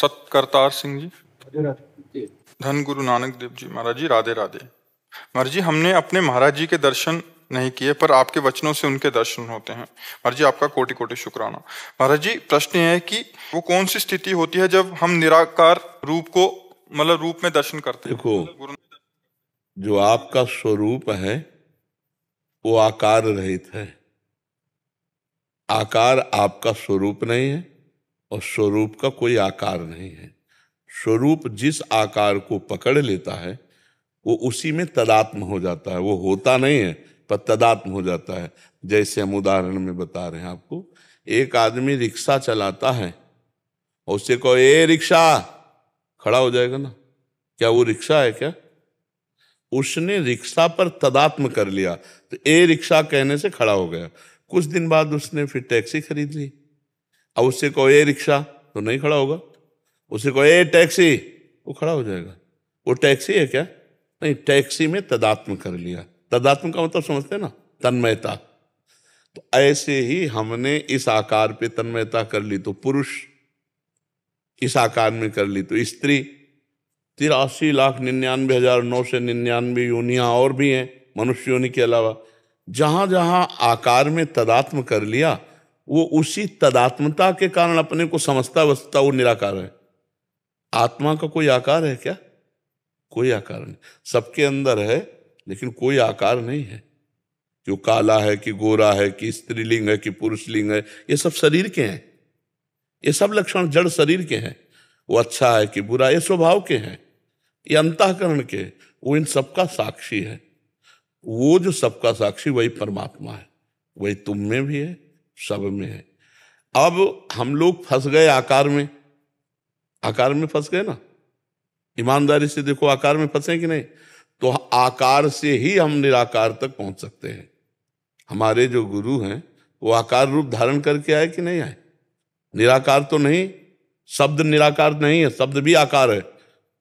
सत करतार सिंह जी धन गुरु नानक देव जी महाराज जी राधे राधे महाराज जी हमने अपने महाराज जी के दर्शन नहीं किए पर आपके वचनों से उनके दर्शन होते हैं महाराज जी आपका कोटि कोटि शुक्राना महाराज जी प्रश्न है कि वो कौन सी स्थिति होती है जब हम निराकार रूप को मतलब रूप में दर्शन करते हैं गुरु जो आपका स्वरूप है वो आकार रहित है आकार आपका स्वरूप नहीं है और स्वरूप का कोई आकार नहीं है स्वरूप जिस आकार को पकड़ लेता है वो उसी में तदात्म हो जाता है वो होता नहीं है पर तदात्म हो जाता है जैसे हम उदाहरण में बता रहे हैं आपको एक आदमी रिक्शा चलाता है और उसे कहो ए रिक्शा खड़ा हो जाएगा ना क्या वो रिक्शा है क्या उसने रिक्शा पर तदात्म कर लिया तो ए रिक्शा कहने से खड़ा हो गया कुछ दिन बाद उसने फिर टैक्सी खरीद ली अब उससे कहो ए रिक्शा तो नहीं खड़ा होगा उसे कहो ए टैक्सी वो खड़ा हो जाएगा वो टैक्सी है क्या नहीं टैक्सी में तदात्म कर लिया तदात्म का मतलब समझते ना तन्मयता तो ऐसे ही हमने इस आकार पे तन्मयता कर ली तो पुरुष इस आकार में कर ली तो स्त्री तिरासी लाख निन्यानवे हजार नौ सौ निन्यानवे योनिया और भी हैं मनुष्य योनि के अलावा जहां जहां आकार में तदात्म कर लिया वो उसी तदात्मता के कारण अपने को समझता वसता वो निराकार है आत्मा का कोई आकार है क्या कोई आकार नहीं सबके अंदर है लेकिन कोई आकार नहीं है जो काला है कि गोरा है कि स्त्रीलिंग है कि पुरुषलिंग है ये सब शरीर के हैं ये सब लक्षण जड़ शरीर के हैं वो अच्छा है कि बुरा ये स्वभाव के हैं ये अंतकरण के वो इन सबका साक्षी है वो जो सबका साक्षी वही परमात्मा है वही तुम में भी है सब में है अब हम लोग फंस गए आकार में आकार में फंस गए ना ईमानदारी से देखो आकार में फंसे कि नहीं तो आकार से ही हम निराकार तक पहुंच सकते हैं हमारे जो गुरु हैं वो आकार रूप धारण करके आए कि नहीं आए निराकार तो नहीं शब्द निराकार नहीं है शब्द भी आकार है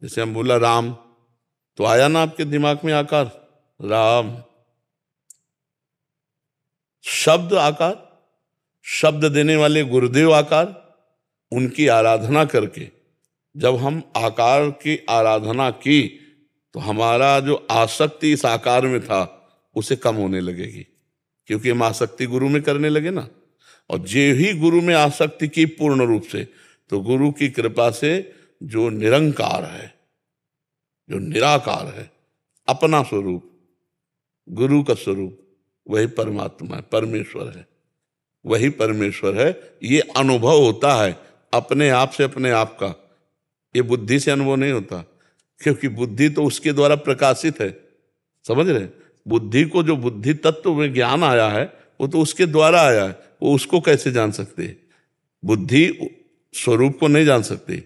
जैसे हम बोला राम तो आया ना आपके दिमाग में आकार राम शब्द आकार शब्द देने वाले गुरुदेव आकार उनकी आराधना करके जब हम आकार की आराधना की तो हमारा जो आसक्ति इस आकार में था उसे कम होने लगेगी क्योंकि हम आसक्ति गुरु में करने लगे ना और जे ही गुरु में आसक्ति की पूर्ण रूप से तो गुरु की कृपा से जो निरंकार है जो निराकार है अपना स्वरूप गुरु का स्वरूप वही परमात्मा है परमेश्वर है वही परमेश्वर है ये अनुभव होता है अपने आप से अपने आप का ये बुद्धि से अनुभव नहीं होता क्योंकि बुद्धि तो उसके द्वारा प्रकाशित है समझ रहे बुद्धि को जो बुद्धि तत्व में ज्ञान आया है वो तो उसके द्वारा आया है वो उसको कैसे जान सकते बुद्धि स्वरूप को नहीं जान सकती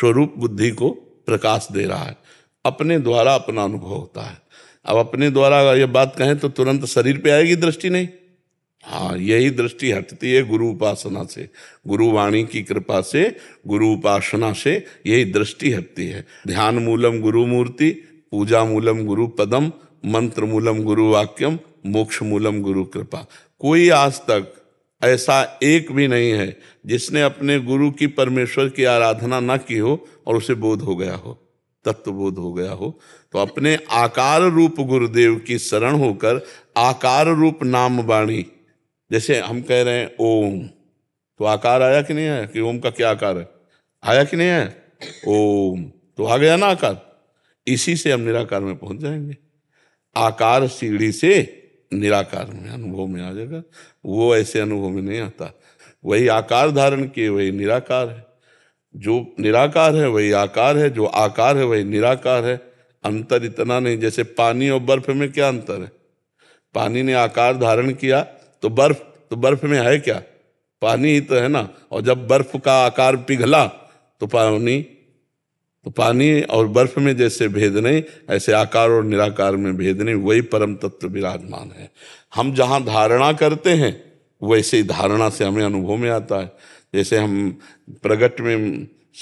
स्वरूप बुद्धि को प्रकाश दे रहा है अपने द्वारा अपना अनुभव होता है अब अपने द्वारा ये बात कहें तो तुरंत शरीर पे आएगी दृष्टि नहीं हाँ यही दृष्टि हटती है गुरु उपासना से गुरु वाणी की कृपा से गुरु उपासना से यही दृष्टि हटती है ध्यान मूलम गुरु मूर्ति पूजा मूलम गुरु पदम मंत्र मूलम गुरु वाक्यम मोक्ष मूलम गुरु कृपा कोई आज तक ऐसा एक भी नहीं है जिसने अपने गुरु की परमेश्वर की आराधना न की हो और उसे बोध हो गया हो तत्व बोध हो गया हो तो अपने आकार रूप गुरुदेव की शरण होकर आकार रूप नाम वाणी जैसे हम कह रहे हैं ओम तो आकार आया कि नहीं आया कि ओम का क्या आकार है आया कि नहीं आया ओम तो आ गया ना आकार इसी से हम निराकार में पहुंच जाएंगे आकार सीढ़ी से निराकार में अनुभव में आ जाएगा वो ऐसे अनुभव में नहीं आता वही आकार धारण किए वही निराकार है जो निराकार है वही आकार है जो आकार है वही निराकार है अंतर इतना नहीं जैसे पानी और बर्फ में क्या अंतर है पानी ने आकार धारण किया तो बर्फ तो बर्फ में है क्या पानी ही तो है ना और जब बर्फ का आकार पिघला तो पानी तो पानी और बर्फ में जैसे भेद नहीं ऐसे आकार और निराकार में भेद नहीं वही परम तत्व विराजमान है हम जहाँ धारणा करते हैं वैसे ही धारणा से हमें अनुभव में आता है जैसे हम प्रगट में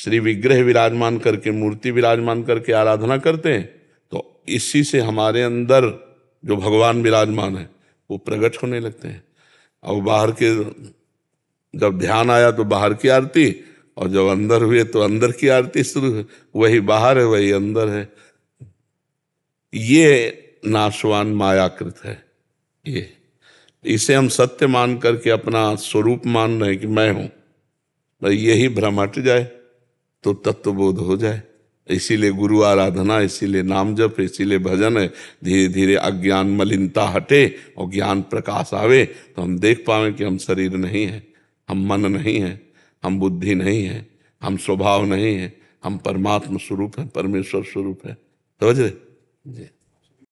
श्री विग्रह विराजमान करके मूर्ति विराजमान करके आराधना करते हैं तो इसी से हमारे अंदर जो भगवान विराजमान है वो प्रकट होने लगते हैं और बाहर के जब ध्यान आया तो बाहर की आरती और जब अंदर हुए तो अंदर की आरती शुरू हुई वही बाहर है वही अंदर है ये नाशवान मायाकृत है ये इसे हम सत्य मान करके अपना स्वरूप मान रहे हैं कि मैं हूँ यही भ्रम हट जाए तो तत्वबोध हो जाए इसीलिए गुरु आराधना इसीलिए नाम जप इसीलिए भजन है धीरे धीरे अज्ञान मलिनता हटे और ज्ञान प्रकाश आवे तो हम देख पाए कि हम शरीर नहीं है हम मन नहीं है हम बुद्धि नहीं है हम स्वभाव नहीं है हम परमात्मा स्वरूप हैं परमेश्वर स्वरूप है समझ रहे जी